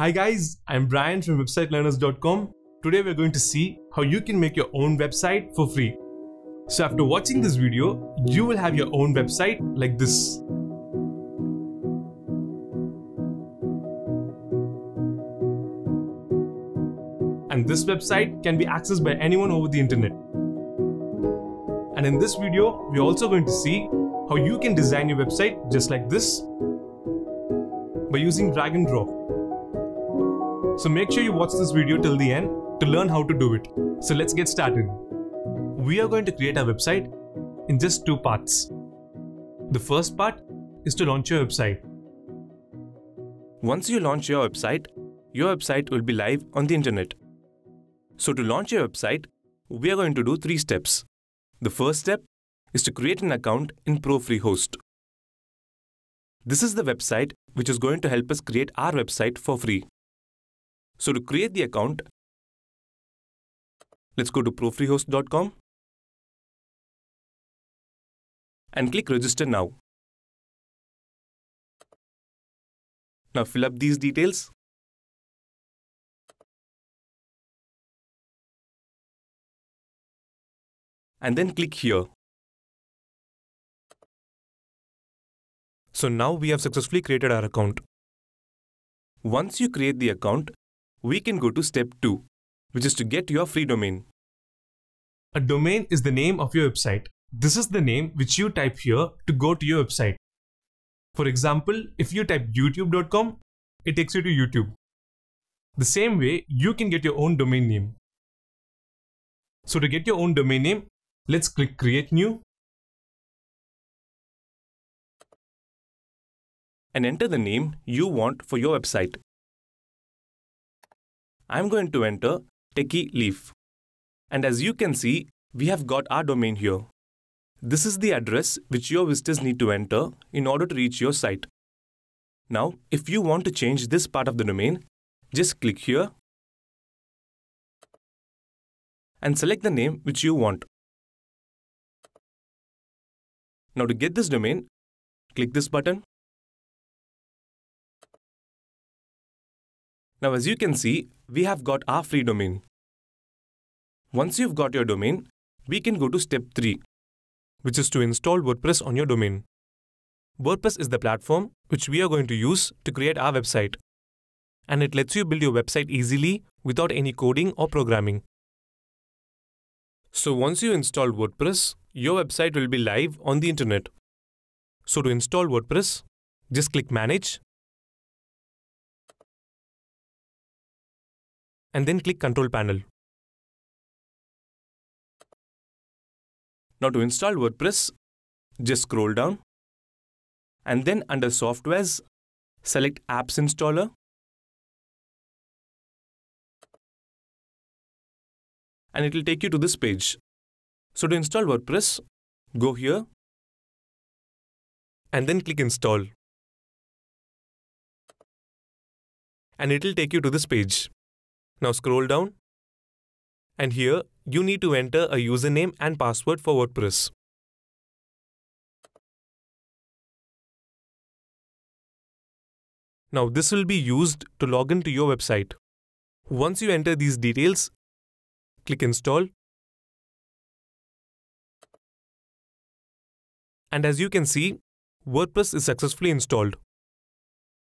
Hi guys, I'm Brian from websitelearners.com. Today we're going to see how you can make your own website for free. So after watching this video, you will have your own website like this. And this website can be accessed by anyone over the internet. And in this video, we're also going to see how you can design your website just like this by using drag and drop. So make sure you watch this video till the end to learn how to do it. So let's get started. We are going to create our website in just two parts. The first part is to launch your website. Once you launch your website, your website will be live on the internet. So to launch your website, we are going to do three steps. The first step is to create an account in ProFreeHost. This is the website which is going to help us create our website for free. So to create the account, let's go to profreehost.com and click register now. Now fill up these details. And then click here. So now we have successfully created our account. Once you create the account, we can go to step 2, which is to get your free domain. A domain is the name of your website. This is the name which you type here to go to your website. For example, if you type youtube.com, it takes you to YouTube. The same way, you can get your own domain name. So to get your own domain name, let's click create new and enter the name you want for your website. I'm going to enter techie leaf. And as you can see, we have got our domain here. This is the address which your visitors need to enter in order to reach your site. Now, if you want to change this part of the domain, just click here and select the name which you want. Now to get this domain, click this button. Now as you can see, we have got our free domain. Once you've got your domain, we can go to step 3, which is to install WordPress on your domain. WordPress is the platform which we are going to use to create our website. And it lets you build your website easily without any coding or programming. So once you install WordPress, your website will be live on the internet. So to install WordPress, just click Manage and then click Control Panel. Now to install WordPress, just scroll down and then under Softwares, select Apps Installer and it will take you to this page. So to install WordPress, go here and then click Install and it will take you to this page. Now scroll down. And here, you need to enter a username and password for WordPress. Now this will be used to log into your website. Once you enter these details, click install. And as you can see, WordPress is successfully installed.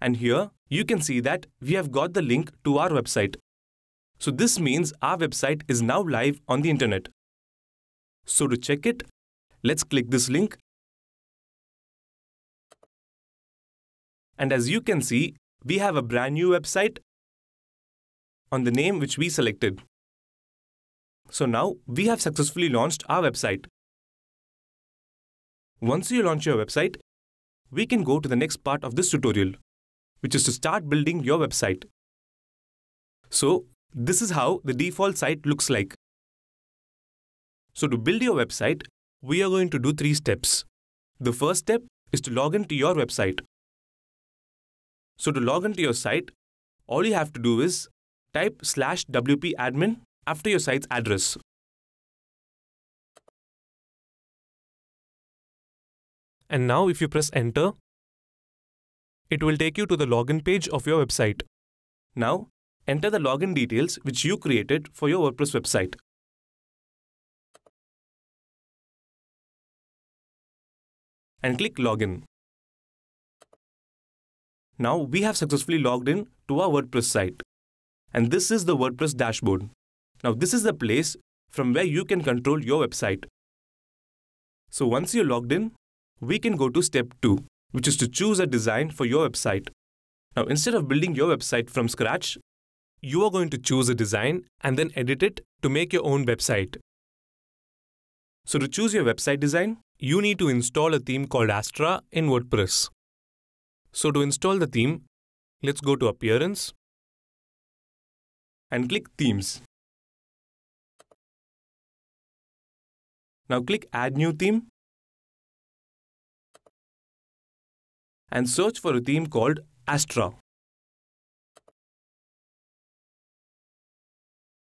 And here, you can see that we have got the link to our website. So this means our website is now live on the internet. So to check it, let's click this link. And as you can see, we have a brand new website on the name which we selected. So now we have successfully launched our website. Once you launch your website, we can go to the next part of this tutorial, which is to start building your website. So this is how the default site looks like. So to build your website, we are going to do three steps. The first step is to log into your website. So to log into your site, all you have to do is type slash wp-admin after your site's address. And now if you press enter, it will take you to the login page of your website. Now, enter the login details which you created for your WordPress website. And click Login. Now we have successfully logged in to our WordPress site. And this is the WordPress dashboard. Now this is the place from where you can control your website. So once you're logged in, we can go to step 2, which is to choose a design for your website. Now instead of building your website from scratch, you are going to choose a design and then edit it to make your own website. So to choose your website design, you need to install a theme called Astra in WordPress. So to install the theme, let's go to Appearance and click Themes. Now click Add New Theme and search for a theme called Astra.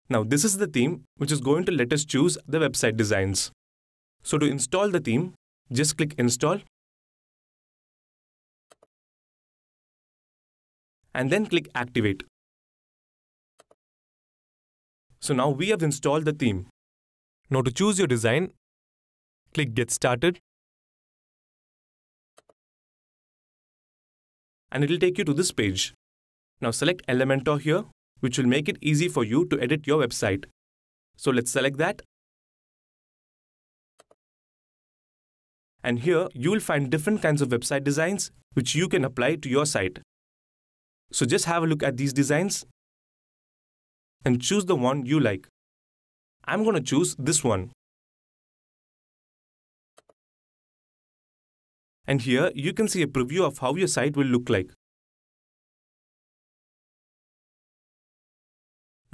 Now this is the theme which is going to let us choose the website designs. So to install the theme, just click install and then click activate. So now we have installed the theme. Now to choose your design, click get started and it will take you to this page. Now select Elementor here which will make it easy for you to edit your website. So let's select that. And here you will find different kinds of website designs which you can apply to your site. So just have a look at these designs and choose the one you like. I'm going to choose this one. And here you can see a preview of how your site will look like.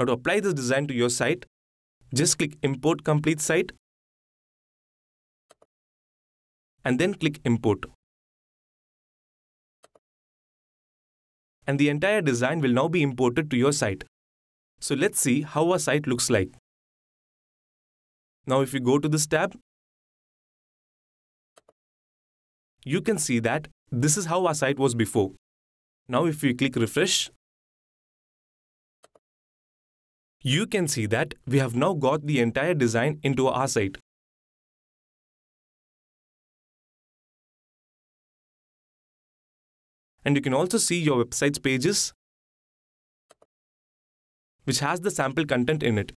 Now to apply this design to your site, just click import complete site and then click import. And the entire design will now be imported to your site. So let's see how our site looks like. Now if we go to this tab, you can see that this is how our site was before. Now if we click refresh, you can see that we have now got the entire design into our site. And you can also see your website's pages, which has the sample content in it.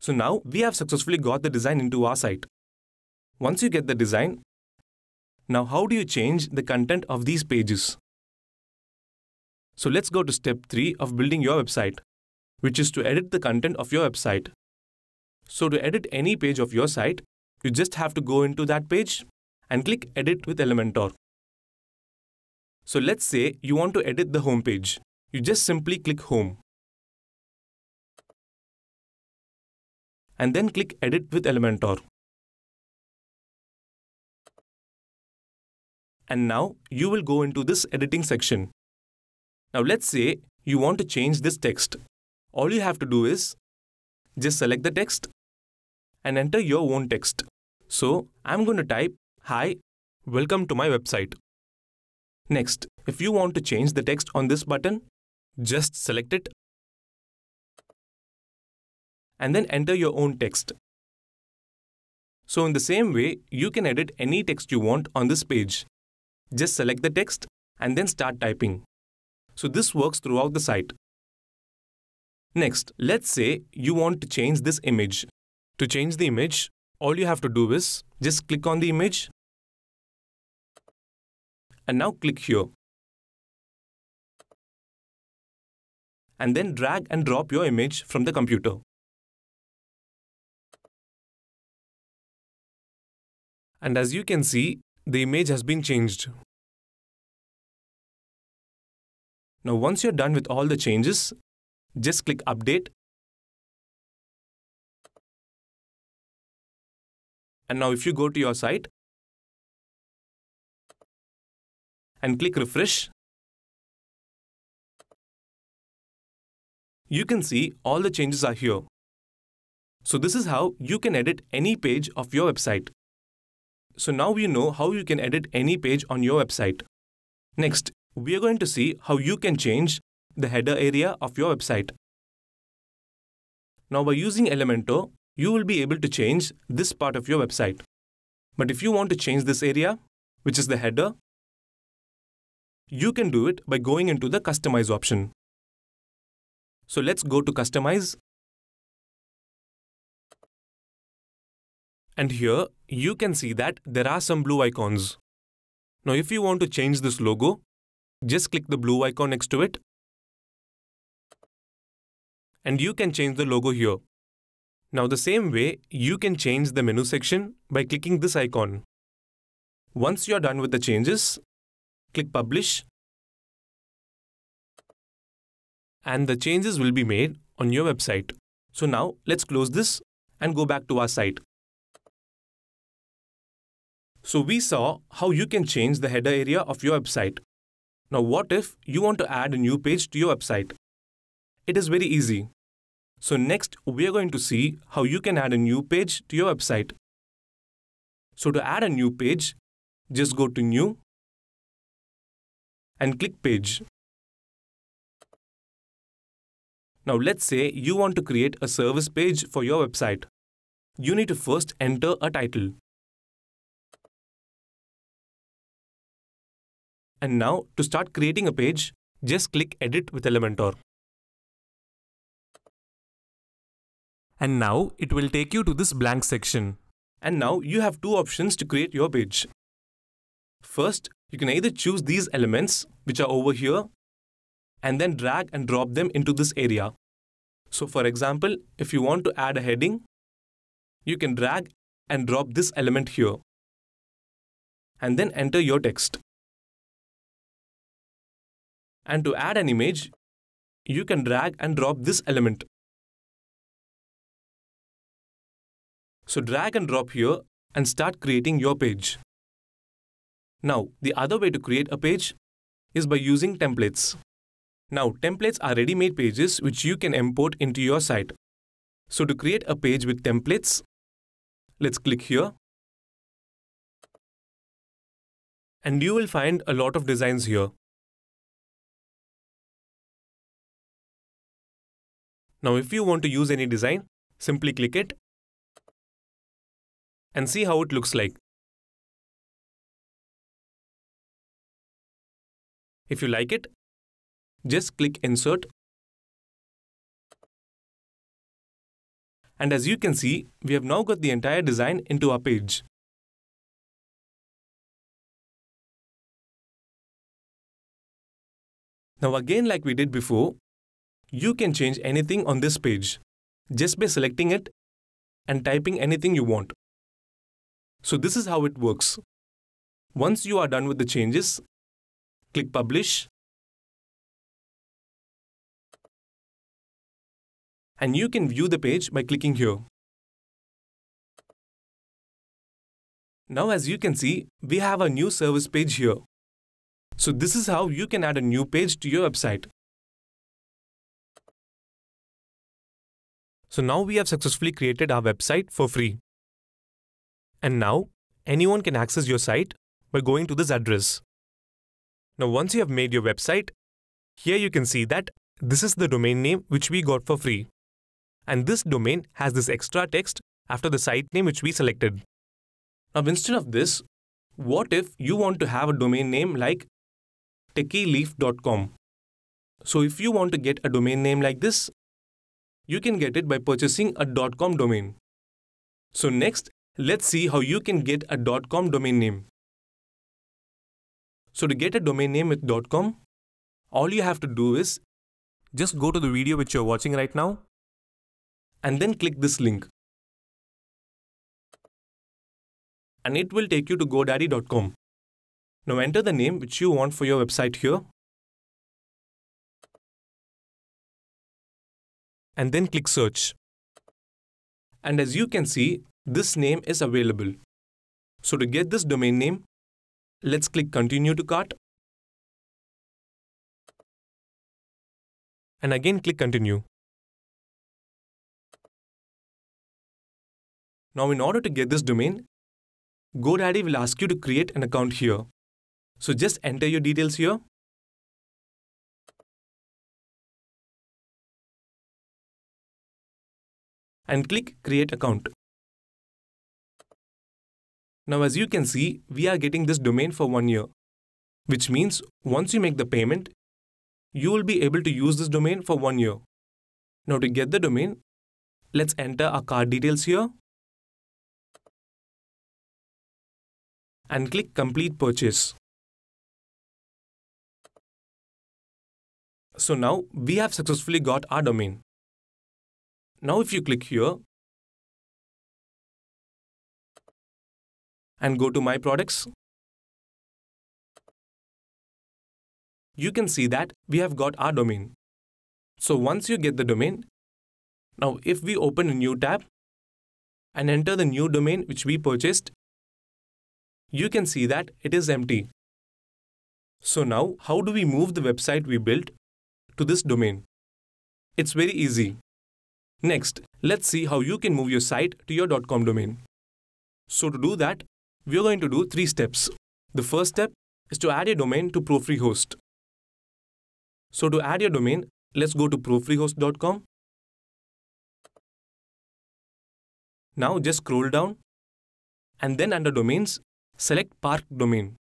So now we have successfully got the design into our site. Once you get the design, now how do you change the content of these pages? So let's go to step 3 of building your website which is to edit the content of your website. So to edit any page of your site, you just have to go into that page and click Edit with Elementor. So let's say you want to edit the home page. You just simply click Home. And then click Edit with Elementor. And now you will go into this editing section. Now let's say you want to change this text all you have to do is just select the text and enter your own text. So I'm going to type hi, welcome to my website. Next, if you want to change the text on this button, just select it and then enter your own text. So in the same way, you can edit any text you want on this page. Just select the text and then start typing. So this works throughout the site. Next, let's say you want to change this image. To change the image, all you have to do is just click on the image and now click here. And then drag and drop your image from the computer. And as you can see, the image has been changed. Now once you're done with all the changes, just click update. And now if you go to your site and click refresh, you can see all the changes are here. So this is how you can edit any page of your website. So now we know how you can edit any page on your website. Next, we are going to see how you can change the header area of your website. Now by using Elementor, you will be able to change this part of your website. But if you want to change this area, which is the header, you can do it by going into the Customize option. So let's go to Customize. And here, you can see that there are some blue icons. Now if you want to change this logo, just click the blue icon next to it and you can change the logo here. Now the same way, you can change the menu section by clicking this icon. Once you're done with the changes, click Publish and the changes will be made on your website. So now let's close this and go back to our site. So we saw how you can change the header area of your website. Now what if you want to add a new page to your website? It is very easy. So next, we are going to see how you can add a new page to your website. So to add a new page, just go to New and click Page. Now let's say you want to create a service page for your website. You need to first enter a title. And now to start creating a page, just click Edit with Elementor. And now it will take you to this blank section. And now you have two options to create your page. First, you can either choose these elements, which are over here, and then drag and drop them into this area. So for example, if you want to add a heading, you can drag and drop this element here. And then enter your text. And to add an image, you can drag and drop this element. So drag and drop here and start creating your page. Now, the other way to create a page is by using templates. Now, templates are ready-made pages which you can import into your site. So to create a page with templates, let's click here. And you will find a lot of designs here. Now if you want to use any design, simply click it and see how it looks like. If you like it, just click insert. And as you can see, we have now got the entire design into our page. Now again like we did before, you can change anything on this page just by selecting it and typing anything you want. So this is how it works. Once you are done with the changes, click publish. And you can view the page by clicking here. Now as you can see, we have a new service page here. So this is how you can add a new page to your website. So now we have successfully created our website for free. And now, anyone can access your site by going to this address. Now, once you have made your website, here you can see that this is the domain name which we got for free. And this domain has this extra text after the site name which we selected. Now, instead of this, what if you want to have a domain name like techyleaf.com? So if you want to get a domain name like this, you can get it by purchasing a .com domain. So next, Let's see how you can get a .com domain name. So to get a domain name with .com, all you have to do is just go to the video which you're watching right now and then click this link. And it will take you to godaddy.com. Now enter the name which you want for your website here. And then click search. And as you can see, this name is available. So to get this domain name, let's click continue to cart. And again click continue. Now in order to get this domain, GoDaddy will ask you to create an account here. So just enter your details here. And click create account. Now as you can see, we are getting this domain for one year, which means once you make the payment, you will be able to use this domain for one year. Now to get the domain, let's enter our card details here and click complete purchase. So now we have successfully got our domain. Now if you click here, and go to My Products. You can see that we have got our domain. So once you get the domain, now if we open a new tab and enter the new domain which we purchased, you can see that it is empty. So now how do we move the website we built to this domain? It's very easy. Next, let's see how you can move your site to your .com domain. So to do that, we are going to do three steps. The first step is to add a domain to ProFreeHost. So to add your domain, let's go to profreehost.com. Now just scroll down and then under domains, select park domain.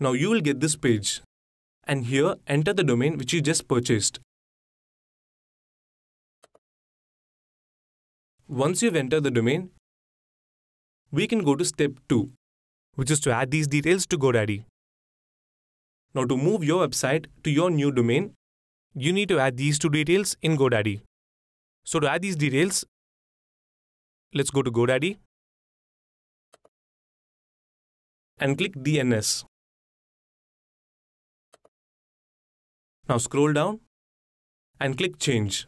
Now you will get this page and here enter the domain which you just purchased. Once you've entered the domain, we can go to step 2, which is to add these details to GoDaddy. Now to move your website to your new domain, you need to add these two details in GoDaddy. So to add these details, let's go to GoDaddy and click DNS. Now scroll down and click change.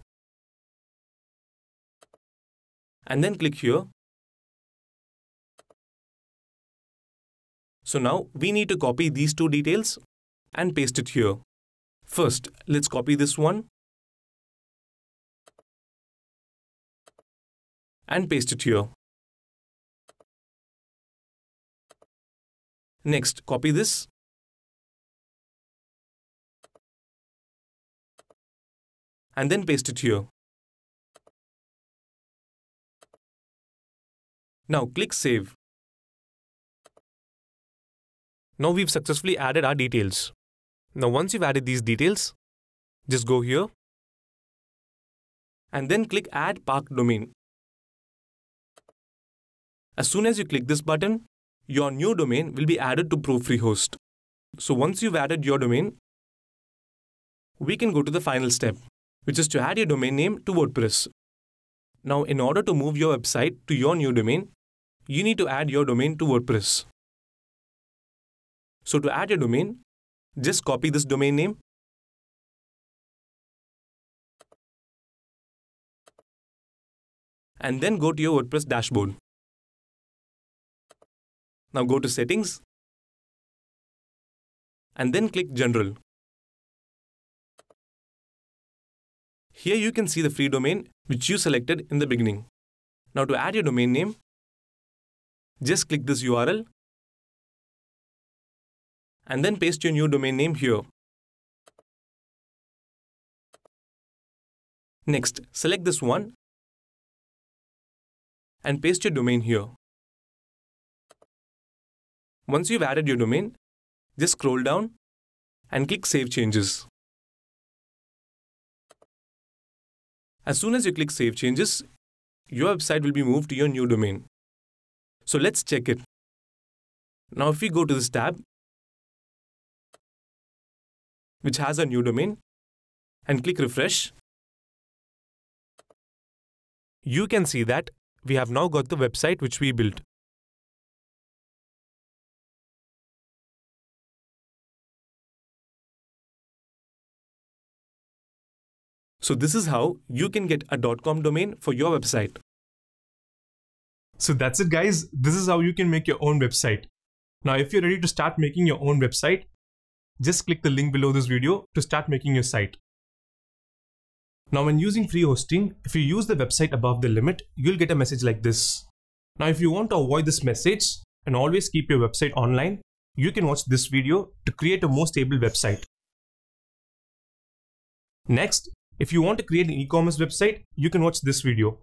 And then click here So now we need to copy these two details and paste it here. First, let's copy this one and paste it here. Next, copy this and then paste it here. Now click Save. Now we've successfully added our details. Now once you've added these details, just go here and then click add park domain. As soon as you click this button, your new domain will be added to ProFreeHost. So once you've added your domain, we can go to the final step, which is to add your domain name to WordPress. Now, in order to move your website to your new domain, you need to add your domain to WordPress. So to add a domain, just copy this domain name and then go to your WordPress dashboard. Now go to Settings and then click General. Here you can see the free domain which you selected in the beginning. Now to add your domain name, just click this URL and then paste your new domain name here. Next, select this one and paste your domain here. Once you've added your domain, just scroll down and click Save Changes. As soon as you click Save Changes, your website will be moved to your new domain. So let's check it. Now if we go to this tab, which has a new domain and click refresh, you can see that we have now got the website which we built. So this is how you can get a .com domain for your website. So that's it guys. This is how you can make your own website. Now if you're ready to start making your own website, just click the link below this video to start making your site. Now when using free hosting, if you use the website above the limit, you'll get a message like this. Now if you want to avoid this message and always keep your website online, you can watch this video to create a more stable website. Next, if you want to create an e-commerce website, you can watch this video.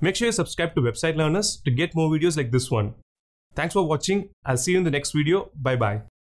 Make sure you subscribe to Website Learners to get more videos like this one. Thanks for watching. I'll see you in the next video. Bye bye.